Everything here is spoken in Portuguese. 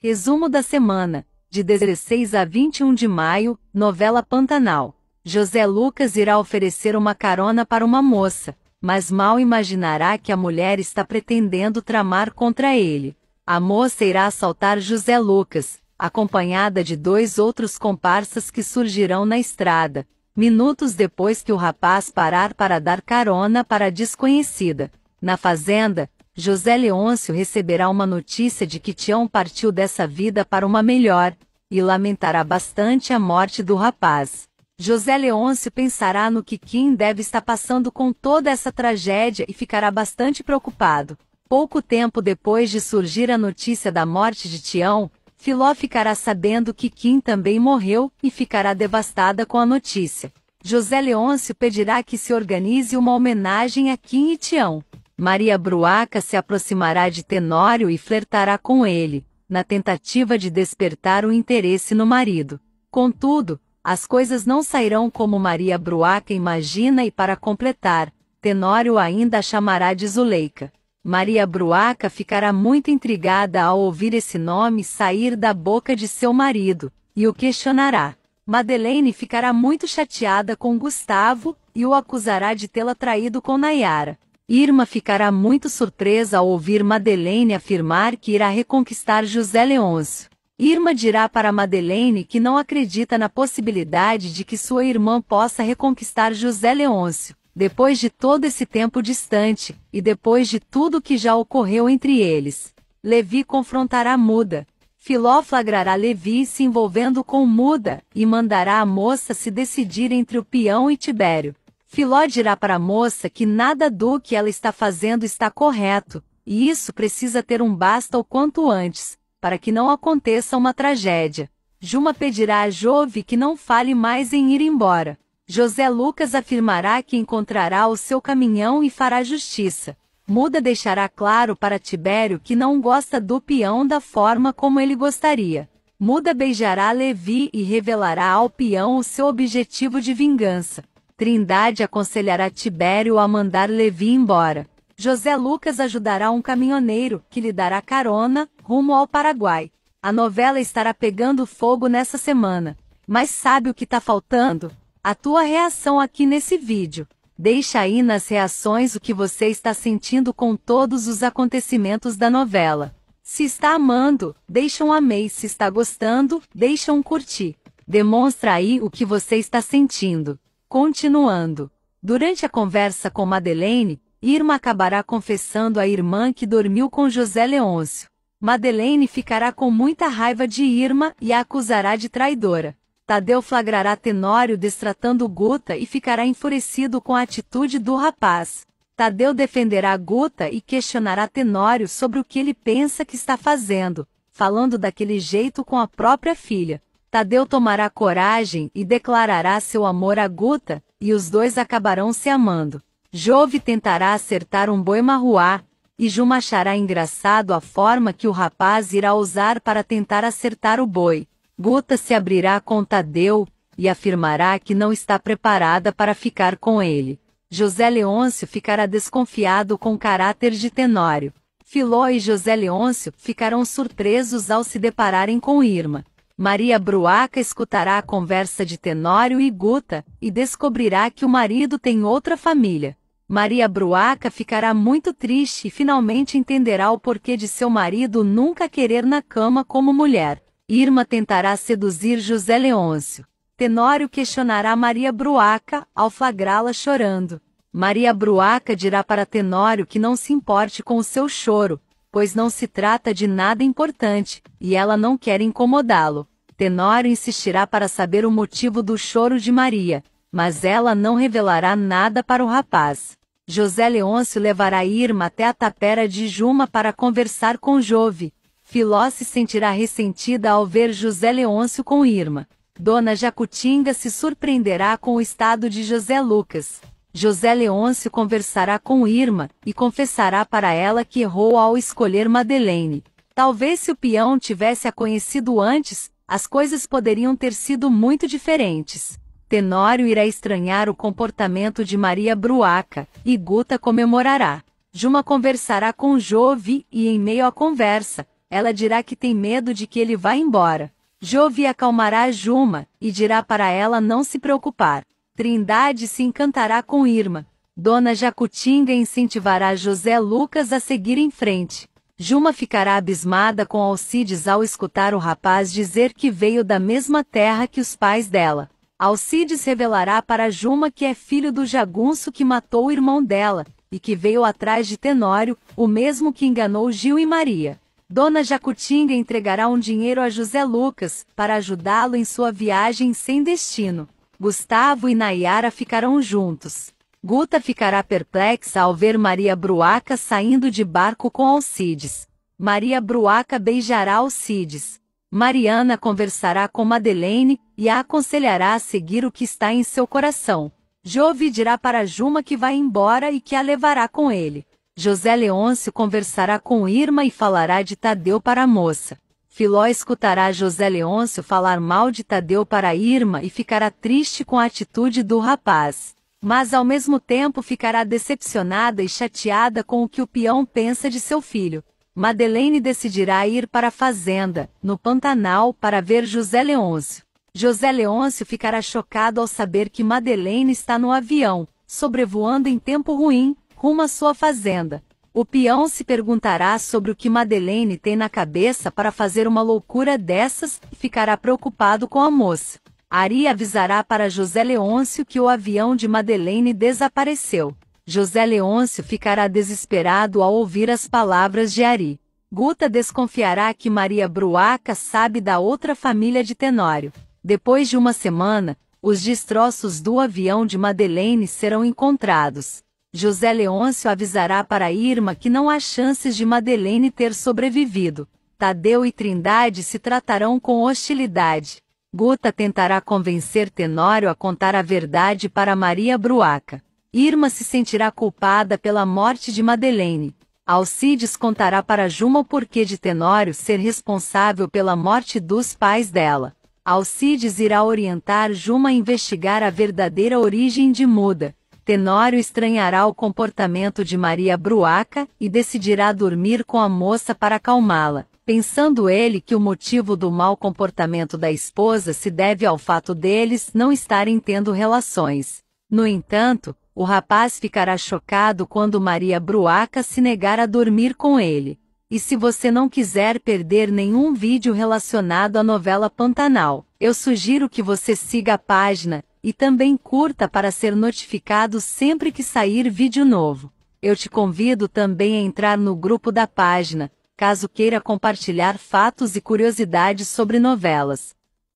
Resumo da semana, de 16 a 21 de maio, novela Pantanal. José Lucas irá oferecer uma carona para uma moça, mas mal imaginará que a mulher está pretendendo tramar contra ele. A moça irá assaltar José Lucas, acompanhada de dois outros comparsas que surgirão na estrada, minutos depois que o rapaz parar para dar carona para a desconhecida. Na fazenda, José Leôncio receberá uma notícia de que Tião partiu dessa vida para uma melhor, e lamentará bastante a morte do rapaz. José Leôncio pensará no que Kim deve estar passando com toda essa tragédia e ficará bastante preocupado. Pouco tempo depois de surgir a notícia da morte de Tião, Filó ficará sabendo que Kim também morreu e ficará devastada com a notícia. José Leôncio pedirá que se organize uma homenagem a Kim e Tião. Maria Bruaca se aproximará de Tenório e flertará com ele, na tentativa de despertar o interesse no marido. Contudo, as coisas não sairão como Maria Bruaca imagina e para completar, Tenório ainda a chamará de Zuleika. Maria Bruaca ficará muito intrigada ao ouvir esse nome sair da boca de seu marido, e o questionará. Madeleine ficará muito chateada com Gustavo e o acusará de tê-la traído com Nayara. Irma ficará muito surpresa ao ouvir Madeleine afirmar que irá reconquistar José Leôncio. Irma dirá para Madeleine que não acredita na possibilidade de que sua irmã possa reconquistar José Leôncio, depois de todo esse tempo distante, e depois de tudo que já ocorreu entre eles. Levi confrontará Muda. Filó flagrará Levi se envolvendo com Muda, e mandará a moça se decidir entre o peão e Tibério. Filó dirá para a moça que nada do que ela está fazendo está correto, e isso precisa ter um basta o quanto antes, para que não aconteça uma tragédia. Juma pedirá a Jove que não fale mais em ir embora. José Lucas afirmará que encontrará o seu caminhão e fará justiça. Muda deixará claro para Tibério que não gosta do peão da forma como ele gostaria. Muda beijará Levi e revelará ao peão o seu objetivo de vingança. Trindade aconselhará Tibério a mandar Levi embora. José Lucas ajudará um caminhoneiro, que lhe dará carona, rumo ao Paraguai. A novela estará pegando fogo nessa semana. Mas sabe o que tá faltando? A tua reação aqui nesse vídeo. Deixa aí nas reações o que você está sentindo com todos os acontecimentos da novela. Se está amando, deixa um amei. Se está gostando, deixa um curtir. Demonstra aí o que você está sentindo. Continuando. Durante a conversa com Madeleine, Irma acabará confessando à irmã que dormiu com José Leôncio. Madeleine ficará com muita raiva de Irma e a acusará de traidora. Tadeu flagrará Tenório destratando Guta e ficará enfurecido com a atitude do rapaz. Tadeu defenderá Guta e questionará Tenório sobre o que ele pensa que está fazendo, falando daquele jeito com a própria filha. Tadeu tomará coragem e declarará seu amor a Guta, e os dois acabarão se amando. Jove tentará acertar um boi marruá, e Juma achará engraçado a forma que o rapaz irá usar para tentar acertar o boi. Guta se abrirá com Tadeu, e afirmará que não está preparada para ficar com ele. José Leôncio ficará desconfiado com o caráter de Tenório. Filó e José Leôncio ficarão surpresos ao se depararem com Irma. Maria Bruaca escutará a conversa de Tenório e Guta, e descobrirá que o marido tem outra família. Maria Bruaca ficará muito triste e finalmente entenderá o porquê de seu marido nunca querer na cama como mulher. Irma tentará seduzir José Leôncio. Tenório questionará Maria Bruaca, ao flagrá-la chorando. Maria Bruaca dirá para Tenório que não se importe com o seu choro, pois não se trata de nada importante, e ela não quer incomodá-lo. Tenório insistirá para saber o motivo do choro de Maria, mas ela não revelará nada para o rapaz. José Leôncio levará Irma até a tapera de Juma para conversar com Jove. Filó se sentirá ressentida ao ver José Leôncio com Irma. Dona Jacutinga se surpreenderá com o estado de José Lucas. José Leôncio conversará com Irma e confessará para ela que errou ao escolher Madeleine. Talvez se o peão tivesse a conhecido antes, as coisas poderiam ter sido muito diferentes. Tenório irá estranhar o comportamento de Maria Bruaca, e Guta comemorará. Juma conversará com Jove e, em meio à conversa, ela dirá que tem medo de que ele vá embora. Jove acalmará Juma e dirá para ela não se preocupar. Trindade se encantará com Irma. Dona Jacutinga incentivará José Lucas a seguir em frente. Juma ficará abismada com Alcides ao escutar o rapaz dizer que veio da mesma terra que os pais dela. Alcides revelará para Juma que é filho do jagunço que matou o irmão dela, e que veio atrás de Tenório, o mesmo que enganou Gil e Maria. Dona Jacutinga entregará um dinheiro a José Lucas, para ajudá-lo em sua viagem sem destino. Gustavo e Nayara ficarão juntos. Guta ficará perplexa ao ver Maria Bruaca saindo de barco com Alcides. Maria Bruaca beijará Alcides. Mariana conversará com Madeleine e a aconselhará a seguir o que está em seu coração. Jove dirá para Juma que vai embora e que a levará com ele. José Leôncio conversará com Irma e falará de Tadeu para a moça. Filó escutará José Leôncio falar mal de Tadeu para Irma e ficará triste com a atitude do rapaz. Mas ao mesmo tempo ficará decepcionada e chateada com o que o peão pensa de seu filho. Madeleine decidirá ir para a fazenda, no Pantanal, para ver José Leôncio. José Leôncio ficará chocado ao saber que Madeleine está no avião, sobrevoando em tempo ruim, rumo à sua fazenda. O peão se perguntará sobre o que Madeleine tem na cabeça para fazer uma loucura dessas e ficará preocupado com a moça. Ari avisará para José Leôncio que o avião de Madeleine desapareceu. José Leôncio ficará desesperado ao ouvir as palavras de Ari. Guta desconfiará que Maria Bruaca sabe da outra família de Tenório. Depois de uma semana, os destroços do avião de Madeleine serão encontrados. José Leôncio avisará para Irma que não há chances de Madeleine ter sobrevivido. Tadeu e Trindade se tratarão com hostilidade. Guta tentará convencer Tenório a contar a verdade para Maria Bruaca. Irma se sentirá culpada pela morte de Madeleine. Alcides contará para Juma o porquê de Tenório ser responsável pela morte dos pais dela. Alcides irá orientar Juma a investigar a verdadeira origem de Muda. Tenório estranhará o comportamento de Maria Bruaca e decidirá dormir com a moça para acalmá-la, pensando ele que o motivo do mau comportamento da esposa se deve ao fato deles não estarem tendo relações. No entanto, o rapaz ficará chocado quando Maria Bruaca se negar a dormir com ele. E se você não quiser perder nenhum vídeo relacionado à novela Pantanal, eu sugiro que você siga a página e também curta para ser notificado sempre que sair vídeo novo. Eu te convido também a entrar no grupo da página, caso queira compartilhar fatos e curiosidades sobre novelas.